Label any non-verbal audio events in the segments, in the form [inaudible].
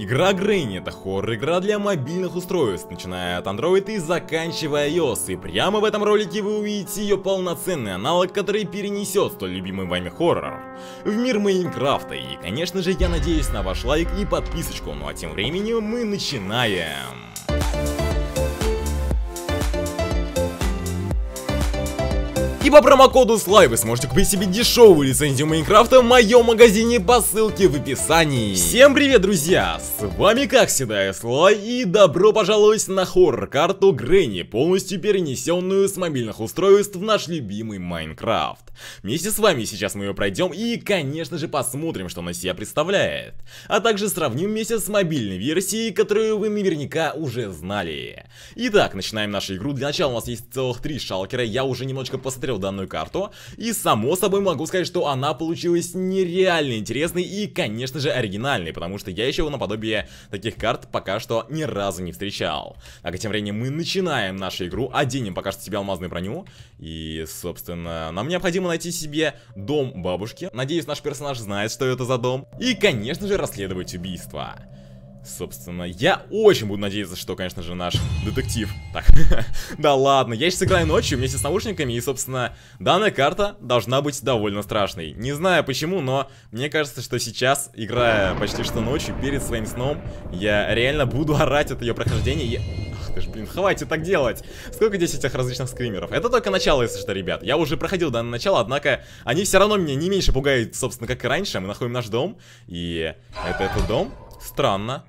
Игра Грейни это хоррор-игра для мобильных устройств, начиная от Android и заканчивая iOS, и прямо в этом ролике вы увидите ее полноценный аналог, который перенесет столь любимый вами хоррор в мир Майнкрафта, и конечно же я надеюсь на ваш лайк и подписочку, ну а тем временем мы начинаем. И по промокоду SLY вы сможете купить себе дешевую лицензию Майнкрафта в моем магазине по ссылке в описании. Всем привет, друзья! С вами, как всегда, я Слай и добро пожаловать на хоррор-карту Грэнни, полностью перенесенную с мобильных устройств в наш любимый Майнкрафт. Вместе с вами сейчас мы ее пройдем и, конечно же, посмотрим, что она себя представляет. А также сравним вместе с мобильной версией, которую вы наверняка уже знали. Итак, начинаем нашу игру. Для начала у нас есть целых три шалкера, я уже немножко посмотрел рассматривал данную карту. И само собой могу сказать, что она получилась нереально интересной и, конечно же, оригинальной, потому что я еще наподобие таких карт пока что ни разу не встречал. Так, а тем временем мы начинаем нашу игру, оденем пока что себе алмазную броню. И, собственно, нам необходимо найти себе дом бабушки. Надеюсь, наш персонаж знает, что это за дом. И, конечно же, расследовать убийство. Собственно, я очень буду надеяться, что, конечно же, наш детектив... Так, [laughs] да ладно, я сейчас играю ночью, вместе с наушниками, и, собственно, данная карта должна быть довольно страшной. Не знаю почему, но мне кажется, что сейчас, играя почти что ночью, перед своим сном, я реально буду [laughs] орать от ее прохождения. Я... Ах ты ж, блин, хватит так делать! Сколько здесь этих различных скримеров? Это только начало, если что, ребят. Я уже проходил данное начало, однако они все равно меня не меньше пугают, собственно, как и раньше. Мы находим наш дом, и это этот дом... Странно.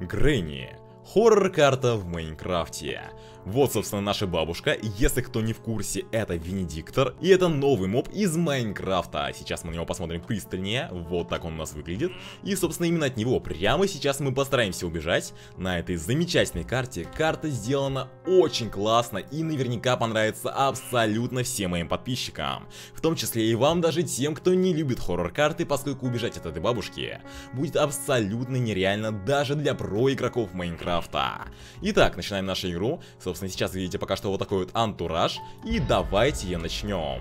Грэнни. Хоррор-карта в Майнкрафте. Вот, собственно, наша бабушка. Если кто не в курсе, это Венедиктор. И это новый моб из Майнкрафта. Сейчас мы на него посмотрим пристальнее. Вот так он у нас выглядит. И, собственно, именно от него прямо сейчас мы постараемся убежать. На этой замечательной карте. Карта сделана очень классно и наверняка понравится абсолютно всем моим подписчикам. В том числе и вам, даже тем, кто не любит хоррор-карты, поскольку убежать от этой бабушки будет абсолютно нереально даже для про-игроков Майнкрафта. Итак, начинаем нашу игру. Собственно, Собственно, сейчас видите пока что вот такой вот антураж. И давайте я начнем.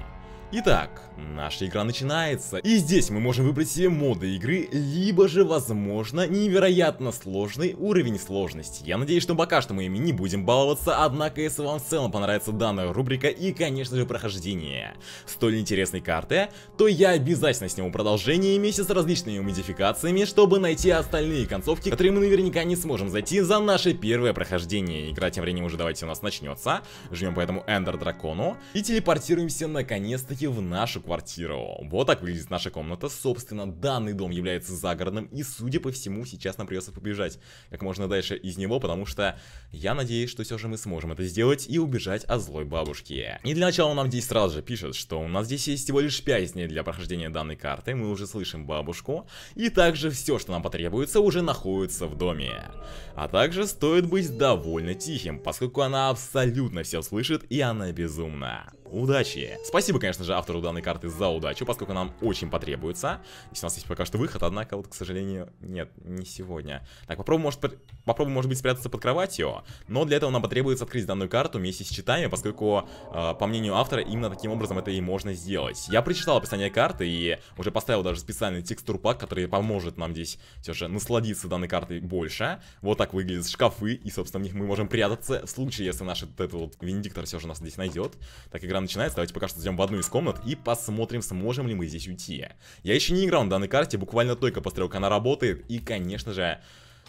Итак, наша игра начинается, и здесь мы можем выбрать себе моды игры, либо же, возможно, невероятно сложный уровень сложности. Я надеюсь, что пока что мы ими не будем баловаться, однако, если вам в целом понравится данная рубрика и, конечно же, прохождение столь интересной карты, то я обязательно сниму продолжение вместе с различными модификациями, чтобы найти остальные концовки, которые мы наверняка не сможем зайти за наше первое прохождение. Игра тем временем уже давайте у нас начнется. Жмем поэтому Эндер Дракону и телепортируемся наконец-таки переезде в нашу квартиру. Вот так выглядит наша комната. Собственно, данный дом является загородным, и, судя по всему, сейчас нам придется побежать как можно дальше из него, потому что я надеюсь, что все же мы сможем это сделать и убежать от злой бабушки. И для начала нам здесь сразу же пишет, что у нас здесь есть всего лишь 5 дней для прохождения данной карты, мы уже слышим бабушку, и также все, что нам потребуется, уже находится в доме. А также стоит быть довольно тихим, поскольку она абсолютно все слышит и она безумна удачи. Спасибо, конечно же, автору данной карты за удачу, поскольку нам очень потребуется. Здесь у нас есть пока что выход, однако вот, к сожалению, нет, не сегодня. Так, попробуем, может, под... попробуем, может быть, спрятаться под кроватью, но для этого нам потребуется открыть данную карту вместе с читами, поскольку, э, по мнению автора, именно таким образом это и можно сделать. Я прочитал описание карты и уже поставил даже специальный текстурпак, который поможет нам здесь все же насладиться данной картой больше. Вот так выглядят шкафы, и, собственно, в них мы можем прятаться в случае, если наш этот, этот вот виндиктор все же нас здесь найдет. Так, игра начинается, давайте пока что зайдем в одну из комнат и посмотрим, сможем ли мы здесь уйти. Я еще не играл на данной карте, буквально только посмотрел, как она работает, и, конечно же,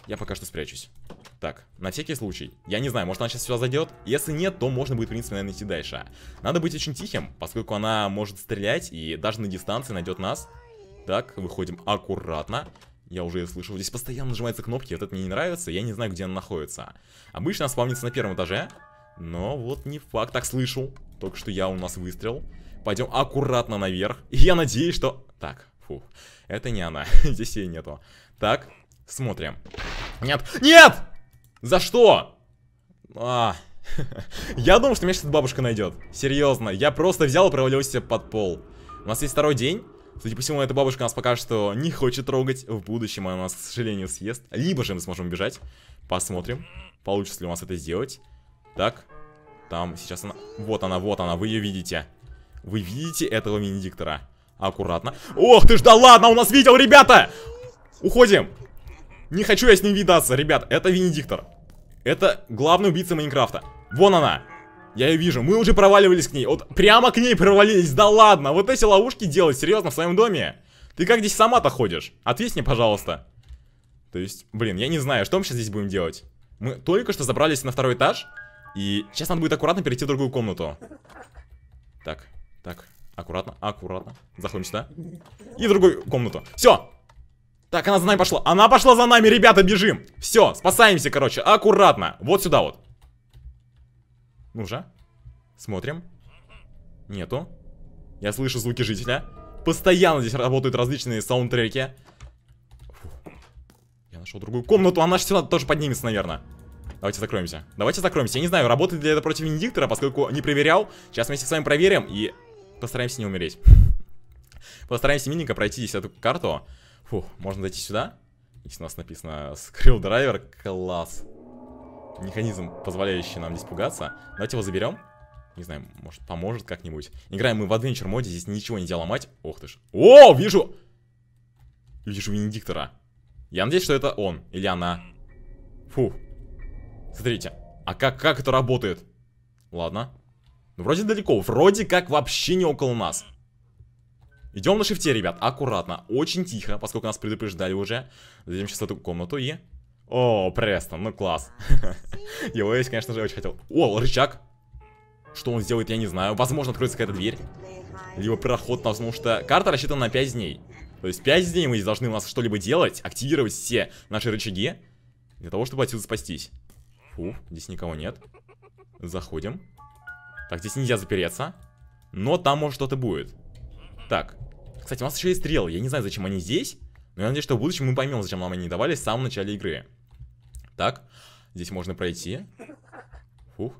я пока что спрячусь. Так, на всякий случай. Я не знаю, может она сейчас сюда зайдет? Если нет, то можно будет, в принципе, наверное, идти дальше. Надо быть очень тихим, поскольку она может стрелять и даже на дистанции найдет нас. Так, выходим аккуратно. Я уже ее слышал. Здесь постоянно нажимаются кнопки, вот это мне не нравится, я не знаю, где она находится. Обычно она спавнится на первом этаже, но вот не факт, так слышу только что я у нас выстрел. Пойдем аккуратно наверх. И я надеюсь, что... Так, Фух, Это не она. [laughs] Здесь ее нету. Так, смотрим. Нет. Нет! За что? А... [laughs] я думал, что меня сейчас бабушка найдет. Серьезно. Я просто взял и провалился под пол. У нас есть второй день. Судя по всему, эта бабушка нас пока что не хочет трогать. В будущем она нас, к сожалению, съест. Либо же мы сможем бежать. Посмотрим, получится ли у нас это сделать. Так, там сейчас она... Вот она, вот она, вы ее видите. Вы видите этого диктора? Аккуратно. Ох ты ж, да ладно, он нас видел, ребята! Уходим! Не хочу я с ним видаться, ребят. Это Венедиктор. Это главный убийца Майнкрафта. Вон она. Я ее вижу. Мы уже проваливались к ней. Вот прямо к ней провалились. Да ладно. Вот эти ловушки делать, серьезно, в своем доме. Ты как здесь сама-то ходишь? Ответь мне, пожалуйста. То есть, блин, я не знаю, что мы сейчас здесь будем делать. Мы только что забрались на второй этаж. И сейчас надо будет аккуратно перейти в другую комнату. Так, так, аккуратно, аккуратно. Заходим сюда. И в другую комнату. Все. Так, она за нами пошла. Она пошла за нами, ребята, бежим. Все, спасаемся, короче, аккуратно. Вот сюда вот. Ну же. Смотрим. Нету. Я слышу звуки жителя. Постоянно здесь работают различные саундтреки. Фу. Я нашел другую комнату. Она же сюда тоже поднимется, наверное. Давайте закроемся. Давайте закроемся. Я не знаю, работает ли это против индиктора, поскольку не проверял. Сейчас вместе с вами проверим и постараемся не умереть. [laughs] Постараемся миненько пройти здесь эту карту. Фух, можно дойти сюда. Здесь у нас написано Скрилл Драйвер. Класс. Механизм, позволяющий нам здесь пугаться. Давайте его заберем. Не знаю, может поможет как-нибудь. Играем мы в Adventure моде, здесь ничего нельзя ломать. Ох ты ж. О, вижу! Вижу Венедиктора. Я надеюсь, что это он или она. Фух. Смотрите. А как, как это работает? Ладно. Ну, вроде далеко. Вроде как вообще не около нас. Идем на шифте, ребят. Аккуратно. Очень тихо, поскольку нас предупреждали уже. Зайдем сейчас в эту комнату и... О, Престон, ну класс. [laughs] Его есть, конечно же, очень хотел. О, рычаг. Что он сделает, я не знаю. Возможно, откроется какая-то дверь. Либо проход, потому что карта рассчитана на 5 дней. То есть 5 дней мы должны у нас что-либо делать, активировать все наши рычаги. Для того, чтобы отсюда спастись. Фу, здесь никого нет. Заходим. Так, здесь нельзя запереться. Но там, может, что-то будет. Так. Кстати, у нас еще есть стрелы. Я не знаю, зачем они здесь. Но я надеюсь, что в будущем мы поймем, зачем нам они давались в самом начале игры. Так. Здесь можно пройти. Фух.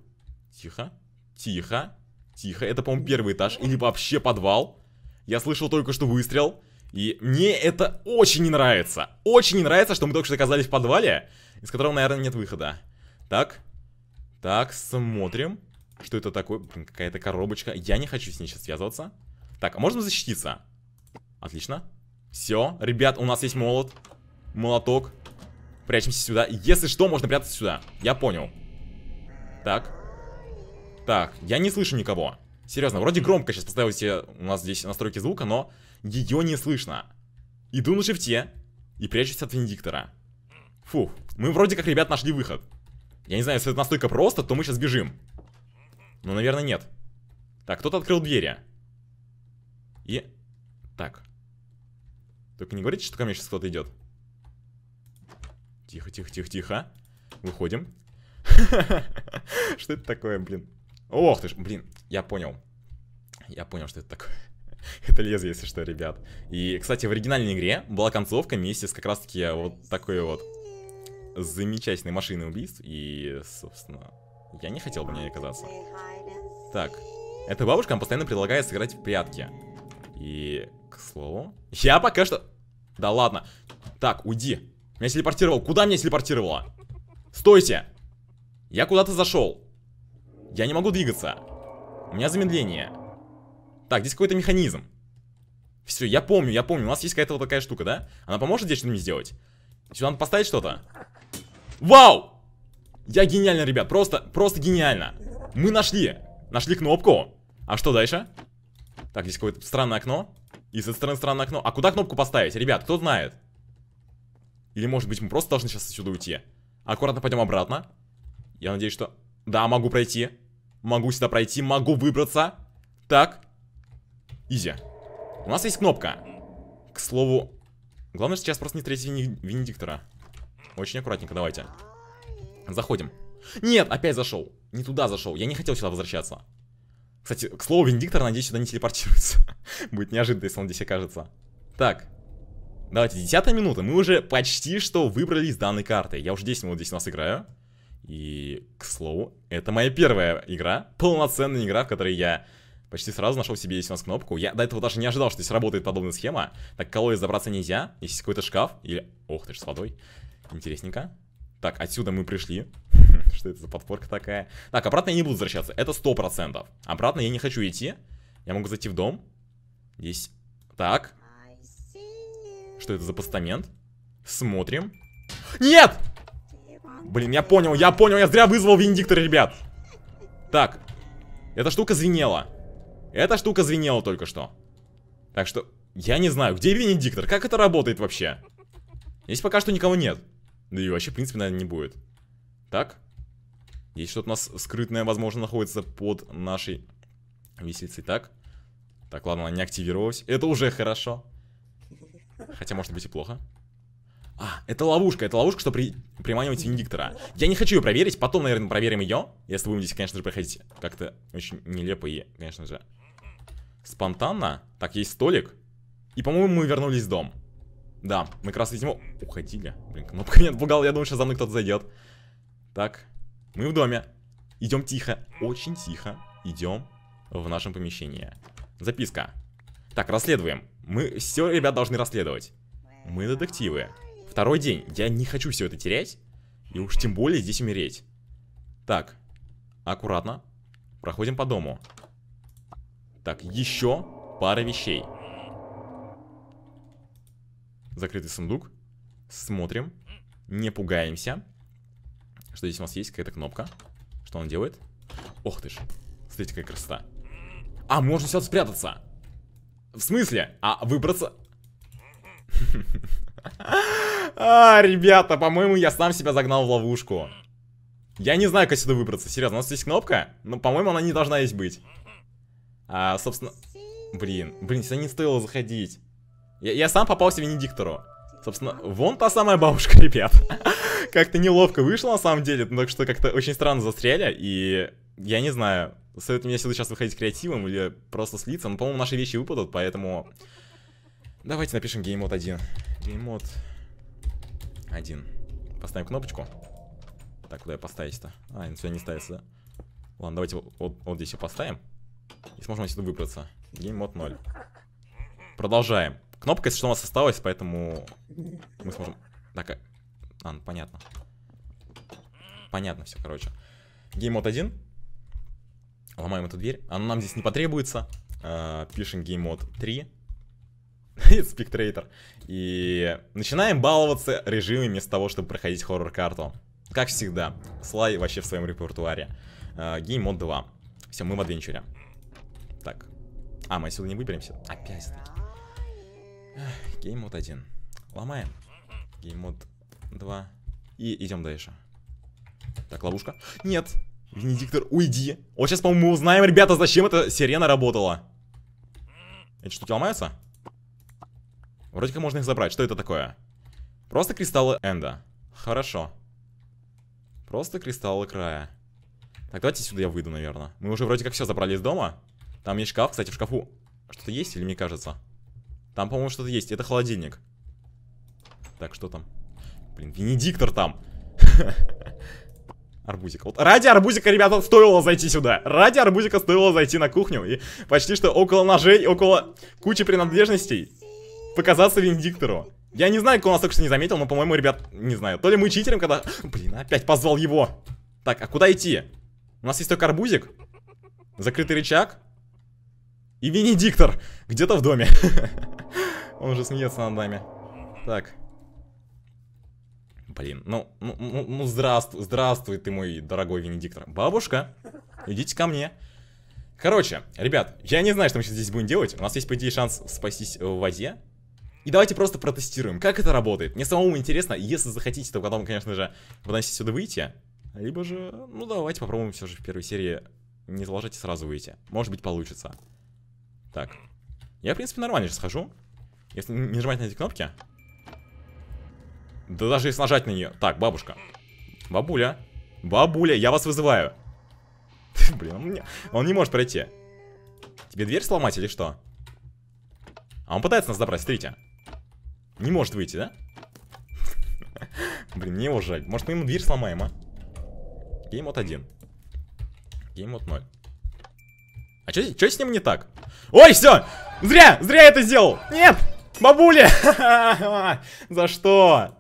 Тихо. Тихо. Тихо. Это, по-моему, первый этаж. Или вообще подвал. Я слышал только что выстрел. И мне это очень не нравится. Очень не нравится, что мы только что оказались в подвале, из которого, наверное, нет выхода. Так. Так, смотрим. Что это такое? какая-то коробочка. Я не хочу с ней сейчас связываться. Так, а можно защититься? Отлично. Все, ребят, у нас есть молот. Молоток. Прячемся сюда. Если что, можно прятаться сюда. Я понял. Так. Так, я не слышу никого. Серьезно, вроде громко сейчас поставил себе у нас здесь настройки звука, но ее не слышно. Иду на шифте и прячусь от Венедиктора. Фух, мы вроде как, ребят, нашли выход. Я не знаю, если это настолько просто, то мы сейчас бежим. Ну, наверное, нет. Так, кто-то открыл двери. И... Так. Только не говорите, что ко мне сейчас кто-то идет. Тихо, тихо, тихо, тихо. Выходим. [laughs] Что это такое, блин? Ох ты ж, блин, я понял. Я понял, что это такое. [laughs] Это лезвие, если что, ребят. И, кстати, в оригинальной игре была концовка вместе с как раз-таки вот такой вот замечательной машины убийств. И, собственно, я не хотел бы в ней оказаться. Так, эта бабушка нам постоянно предлагает сыграть в прятки. И, к слову, я пока что... Да ладно. Так, уйди. Меня телепортировал. Куда меня телепортировало? Стойте! Я куда-то зашел. Я не могу двигаться. У меня замедление. Так, здесь какой-то механизм. Все, я помню, я помню. У нас есть какая-то вот такая штука, да? Она поможет здесь что-нибудь сделать? Сюда надо поставить что-то? Вау! Я гениально, ребят, просто, просто гениально. Мы нашли. Нашли кнопку. А что дальше? Так, здесь какое-то странное окно. И с этой стороны странное окно. А куда кнопку поставить? Ребят, кто знает? Или, может быть, мы просто должны сейчас отсюда уйти? Аккуратно пойдем обратно. Я надеюсь, что... Да, могу пройти. Могу сюда пройти, могу выбраться. Так. Изи. У нас есть кнопка. К слову... Главное сейчас просто не встретить Венедиктора. Очень аккуратненько, давайте. Заходим. Нет, опять зашел. Не туда зашел. Я не хотел сюда возвращаться. Кстати, к слову, Виндиктор, надеюсь, сюда не телепортируется. [laughs] Будет неожиданно, если он здесь окажется. Так. Давайте, десятая минута. Мы уже почти что выбрались с данной карты. Я уже 10 минут здесь у нас играю. И, к слову, это моя первая игра. Полноценная игра, в которой я почти сразу нашел себе здесь у нас кнопку. Я до этого даже не ожидал, что здесь работает подобная схема. Так, колой забраться нельзя. Есть какой-то шкаф. Или... Ох ты ж, с водой. Интересненько. Так, отсюда мы пришли. [laughs] Что это за подпорка такая? Так, обратно я не буду возвращаться. Это сто процентов. Обратно я не хочу идти. Я могу зайти в дом. Здесь. Так. Что это за постамент? Смотрим. Нет! Блин, я понял, я понял, я зря вызвал Виндиктора, ребят. Так. Эта штука звенела. Эта штука звенела только что. Так что, я не знаю, где виндиктор? Как это работает вообще? Здесь пока что никого нет. Да ну и вообще, в принципе, наверное, не будет. Так. Есть что-то у нас скрытное, возможно, находится под нашей виселицей. Так. Так, ладно, она не активировалась. Это уже хорошо. Хотя, может быть, и плохо. А, это ловушка, это ловушка, что при... приманивать индиктора Я не хочу ее проверить, потом, наверное, проверим ее. Если будем здесь, конечно же, проходить как-то очень нелепо и, конечно же, спонтанно. Так, есть столик. И, по-моему, мы вернулись в дом. Да, мы как раз видимо... Уходили. Блин, кнопка нет, бугал, я думаю, сейчас за мной кто-то зайдет. Так, мы в доме. Идем тихо, очень тихо. Идем в нашем помещении. Записка. Так, расследуем. Мы все, ребят, должны расследовать. Мы детективы. Второй день. Я не хочу все это терять. И уж тем более здесь умереть. Так, аккуратно. Проходим по дому. Так, еще пара вещей. Закрытый сундук. Смотрим. Не пугаемся. Что здесь у нас есть? Какая-то кнопка. Что он делает? Ох ты ж. Смотрите, какая красота. А, можно сейчас спрятаться. В смысле? А, выбраться... [laughs] А, ребята, по-моему, я сам себя загнал в ловушку. Я не знаю, как сюда выбраться. Серьезно, у нас есть кнопка, но, по-моему, она не должна здесь быть. А, собственно... Блин, блин, сюда не стоило заходить. Я, я сам попался Венедиктору. Собственно, вон та самая бабушка, [laughs] ребят. как-то неловко вышло, на самом деле, так что как-то очень странно застряли, и я не знаю, советую мне сюда сейчас выходить креативом или просто слиться, но, по-моему, наши вещи выпадут, поэтому... Давайте напишем геймод 1. Геймод 1. Поставим кнопочку. Так, куда я поставить-то? А, сюда не ставится, да? Ладно, давайте вот, вот, здесь ее поставим. И сможем отсюда выбраться. Геймод 0. Продолжаем. Кнопка, если что, у нас осталось, поэтому мы сможем... Так, а, ну, понятно. Понятно все, короче. Геймод 1. Ломаем эту дверь. Она нам здесь не потребуется. Э, пишем геймод 3. Спектрейтер. И начинаем баловаться режимами вместо того, чтобы проходить хоррор-карту. Как всегда, слай вообще в своем репертуаре. Э, геймод 2. Все, мы в адвенчуре. Так. А, мы отсюда не выберемся. Опять-таки. Гейммод 1. Ломаем. Гейммод 2. И идем дальше. Так, ловушка. Нет. Венедиктор, уйди. Вот сейчас, по-моему, мы узнаем, ребята, зачем эта сирена работала. Эти штуки ломаются? Вроде как можно их забрать. Что это такое? Просто кристаллы Энда. Хорошо. Просто кристаллы края. Так, давайте сюда я выйду, наверное. Мы уже вроде как все забрали из дома. Там есть шкаф. Кстати, в шкафу что-то есть или мне кажется? Там, по-моему, что-то есть. Это холодильник. Так, что там? Блин, Венедиктор там. [laughs] Арбузик. Вот ради арбузика, ребята, стоило зайти сюда. Ради арбузика стоило зайти на кухню. И почти что около ножей, около кучи принадлежностей показаться Венедиктору. Я не знаю, кто он нас только что не заметил, но, по-моему, ребят, не знаю. То ли мы читерим, когда... Блин, опять позвал его. Так, а куда идти? У нас есть только арбузик. Закрытый рычаг. И Венедиктор где-то в доме. [laughs] Он уже смеется над нами. Так. Блин, ну, ну, ну, ну здравствуй, здравствуй ты мой дорогой Венедиктор. Бабушка, идите ко мне. Короче, ребят, я не знаю, что мы сейчас здесь будем делать. У нас есть, по идее, шанс спастись в воде. И давайте просто протестируем, как это работает. Мне самому интересно, если захотите, то потом, конечно же, выносите сюда выйти. Либо же, ну давайте попробуем все же в первой серии не заложите сразу выйти. Может быть получится. Так. Я, в принципе, нормально сейчас хожу. Если не нажимать на эти кнопки. Да даже если нажать на нее. Так, бабушка. Бабуля. Бабуля, я вас вызываю. [laughs] Блин, он не, он не может пройти. Тебе дверь сломать или что? А он пытается нас забрать, смотрите. Не может выйти, да? [laughs] Блин, мне его жаль. Может, мы ему дверь сломаем, а? Гейм от 1. Гейм от 0. А что с ним не так? Ой, все! Зря! Зря это сделал! Нет! Бабуля! [laughs] За что?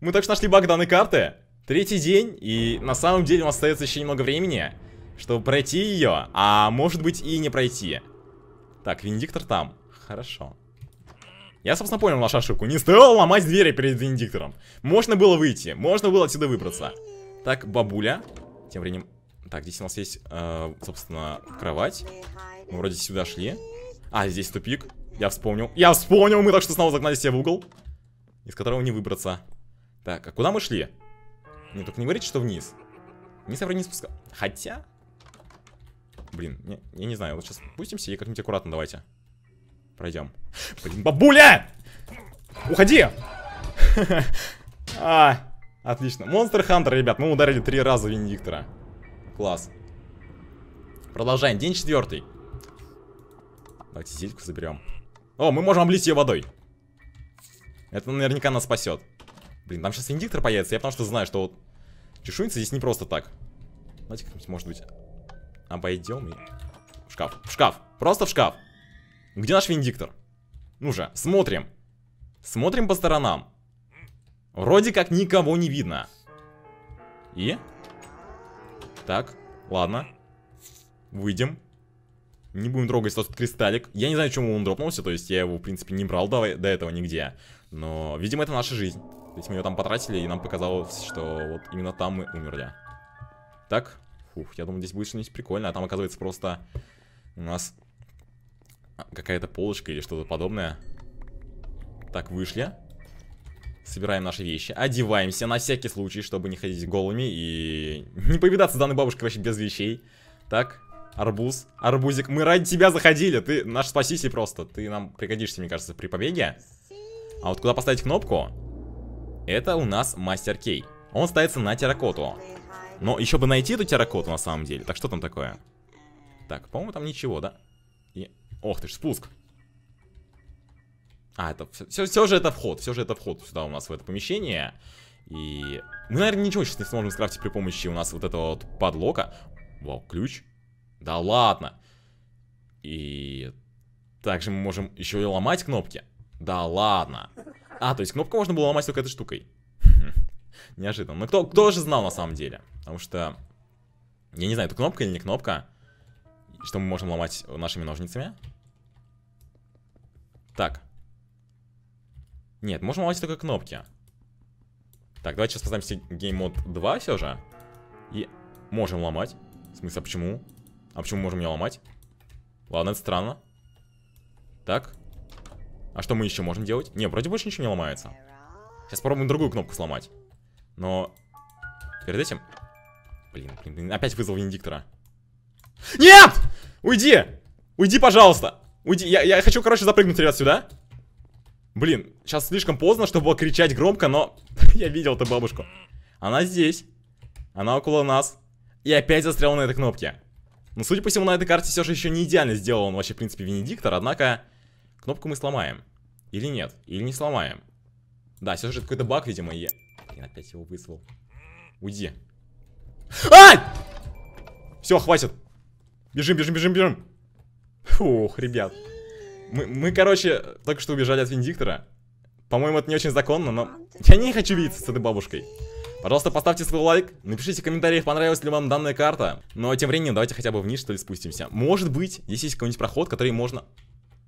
Мы так что нашли баг данной карты. Третий день, и на самом деле у нас остается еще немного времени, чтобы пройти ее, а может быть и не пройти. Так, Венедиктор там. Хорошо. Я, собственно, понял нашу ошибку. Не стоило ломать двери перед Венедиктором. Можно было выйти, можно было отсюда выбраться. Так, бабуля. Тем временем... Так, здесь у нас есть, э, собственно, кровать. Мы вроде сюда шли. А, здесь тупик. Я вспомнил. Я вспомнил! Мы так что снова загнали себя в угол. Из которого не выбраться. Так, а куда мы шли? Не, только не говорите, что вниз. Вниз я вроде не спускал. Хотя... Блин, не, я не знаю. Вот сейчас спустимся и как-нибудь аккуратно давайте. Пройдем. Блин, бабуля! Уходи! [laughs] а, отлично. Монстр Хантер, ребят. Мы ударили три раза Венедиктора. Класс. Продолжаем. День четвертый. Давайте зельку заберем. О, мы можем облить ее водой. Это наверняка нас спасет. Блин, там сейчас виндиктор появится. Я потому что знаю, что вот чешуйца здесь не просто так. Давайте как-нибудь, может быть, обойдем и... В шкаф. В шкаф. Просто в шкаф. Где наш виндиктор? Ну же, смотрим. Смотрим по сторонам. Вроде как никого не видно. И? Так, ладно. Выйдем. Не будем трогать тот кристаллик. Я не знаю, чему он дропнулся, то есть я его, в принципе, не брал до, до этого нигде. Но, видимо, это наша жизнь. То есть мы ее там потратили, и нам показалось, что вот именно там мы умерли. Так, фух, я думаю, здесь будет что-нибудь прикольное. А там, оказывается, просто у нас какая-то полочка или что-то подобное. Так, вышли собираем наши вещи, одеваемся на всякий случай, чтобы не ходить голыми и не повидаться с данной бабушкой вообще без вещей. Так, арбуз, арбузик, мы ради тебя заходили, ты наш спаситель просто, ты нам пригодишься, мне кажется, при побеге. А вот куда поставить кнопку? Это у нас мастер кей. Он ставится на терракоту. Но еще бы найти эту терракоту на самом деле. Так что там такое? Так, по-моему, там ничего, да? И... Ох ты ж, спуск. А, это все, все же это вход, все же это вход сюда у нас в это помещение. И мы, наверное, ничего сейчас не сможем скрафтить при помощи у нас вот этого вот подлока. Вау, ключ? Да ладно. И также мы можем еще и ломать кнопки. Да ладно. А, то есть кнопку можно было ломать только этой штукой. [laughs] Неожиданно. Но кто, кто же знал на самом деле? Потому что... Я не знаю, это кнопка или не кнопка. Что мы можем ломать нашими ножницами. Так. Нет, можем ломать только кнопки. Так, давайте сейчас поставим себе гейммод 2 все же. И можем ломать. В смысле, а почему? А почему можем не ломать? Ладно, это странно. Так. А что мы еще можем делать? Не, вроде больше ничего не ломается. Сейчас попробуем другую кнопку сломать. Но... Перед этим... Блин, блин, блин, опять вызвал индиктора. Нет! Уйди! Уйди, пожалуйста! Уйди, я, я хочу, короче, запрыгнуть ребят сюда. Блин, сейчас слишком поздно, чтобы кричать громко, но [laughs] я видел эту бабушку. Она здесь. Она около нас. И опять застряла на этой кнопке. Но судя по всему, на этой карте все же еще не идеально сделан вообще, в принципе, Венедиктор. Однако, кнопку мы сломаем. Или нет? Или не сломаем? Да, все же какой-то баг, видимо, и... Я опять его выслал. Уйди. А! Все, хватит. Бежим, бежим, бежим, бежим. Фух, ребят. Мы, мы, короче, только что убежали от Виндиктора. По-моему, это не очень законно, но... Я не хочу видеться с этой бабушкой. Пожалуйста, поставьте свой лайк, напишите в комментариях, понравилась ли вам данная карта. Но ну, а тем временем давайте хотя бы вниз, что ли, спустимся. Может быть, здесь есть какой-нибудь проход, который можно...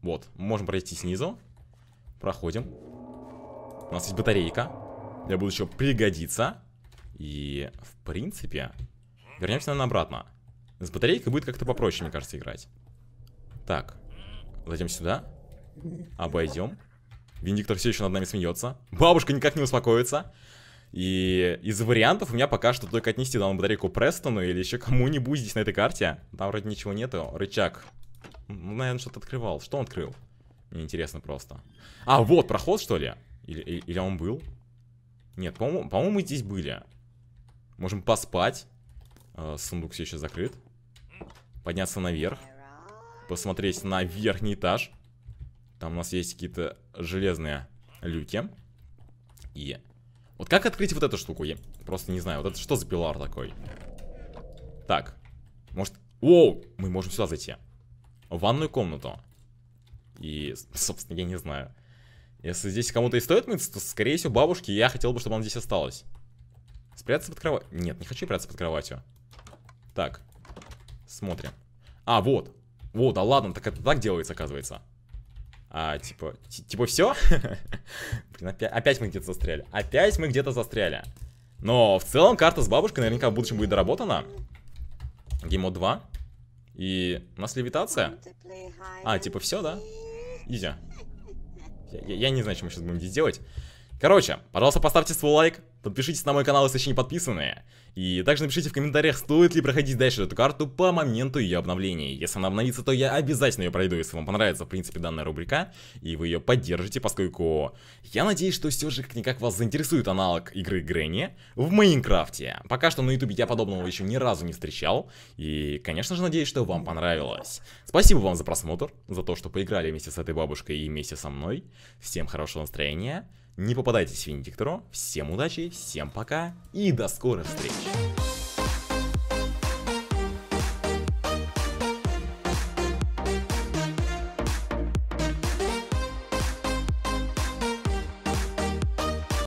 Вот, можем пройти снизу. Проходим. У нас есть батарейка. Я буду еще пригодиться. И, в принципе, вернемся, наверное, обратно. С батарейкой будет как-то попроще, мне кажется, играть. Так. Зайдем сюда. Обойдем. Виндиктор все еще над нами смеется. Бабушка никак не успокоится. И из вариантов у меня пока что только отнести данному батарейку Престону или еще кому-нибудь здесь на этой карте. Там вроде ничего нету. Рычаг. Ну, наверное, что-то открывал. Что он открыл? Мне интересно просто. А, вот, проход, что ли? Или, или он был? Нет, по-моему, по мы здесь были. Можем поспать. Э, сундук все еще закрыт. Подняться наверх посмотреть на верхний этаж. Там у нас есть какие-то железные люки. И вот как открыть вот эту штуку? Я просто не знаю. Вот это что за пилар такой? Так. Может... о, Мы можем сюда зайти. В ванную комнату. И, [laughs] собственно, я не знаю. Если здесь кому-то и стоит мыться, то, скорее всего, бабушке я хотел бы, чтобы она здесь осталась. Спрятаться под кроватью? Нет, не хочу прятаться под кроватью. Так. Смотрим. А, вот. О, да ладно, так это так делается, оказывается. А, типа, типа все? [laughs] Блин, опять, мы где-то застряли. Опять мы где-то застряли. Но в целом карта с бабушкой наверняка в будущем будет доработана. Геймо 2. И у нас левитация. А, типа все, да? Изи. Я, я, я не знаю, что мы сейчас будем здесь делать. Короче, пожалуйста, поставьте свой лайк. Подпишитесь на мой канал, если еще не подписаны. И также напишите в комментариях, стоит ли проходить дальше эту карту по моменту ее обновления. Если она обновится, то я обязательно ее пройду, если вам понравится, в принципе, данная рубрика. И вы ее поддержите, поскольку я надеюсь, что все же как-никак вас заинтересует аналог игры Грэнни в Майнкрафте. Пока что на ютубе я подобного еще ни разу не встречал. И, конечно же, надеюсь, что вам понравилось. Спасибо вам за просмотр, за то, что поиграли вместе с этой бабушкой и вместе со мной. Всем хорошего настроения. Не попадайтесь в Венедикторо. Всем удачи, всем пока и до скорых встреч.